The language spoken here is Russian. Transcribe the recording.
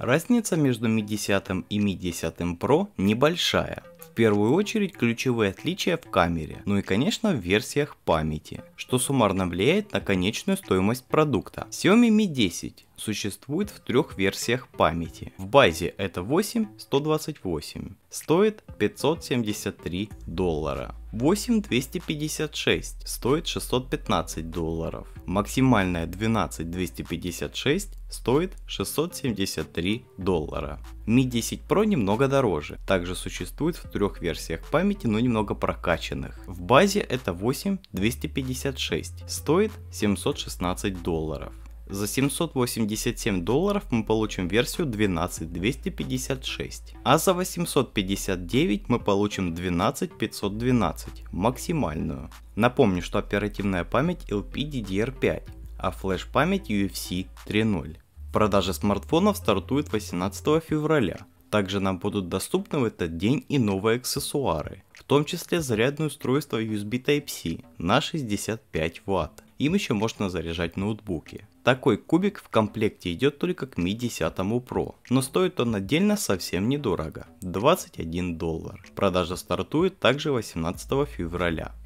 Разница между Mi 10 и Mi 10 Pro небольшая, в первую очередь ключевые отличия в камере, ну и конечно в версиях памяти, что суммарно влияет на конечную стоимость продукта. Xiaomi Mi 10 существует в трех версиях памяти. В базе это 8, 128. Стоит 573 доллара. 8 256 стоит 615 долларов. Максимальная 12 256 стоит 673 доллара. Mi 10 Pro немного дороже. Также существует в трех версиях памяти, но немного прокачанных. В базе это 8 256, стоит 716 долларов. За 787 долларов мы получим версию 12256, а за 859 мы получим 12512, максимальную. Напомню, что оперативная память LPDDR5, а флеш-память UFC 3.0. Продажи смартфонов стартуют 18 февраля. Также нам будут доступны в этот день и новые аксессуары, в том числе зарядное устройство USB Type-C на 65 Вт. Им еще можно заряжать ноутбуки. Такой кубик в комплекте идет только к Mi 10 Pro, но стоит он отдельно совсем недорого – 21 доллар. Продажа стартует также 18 февраля.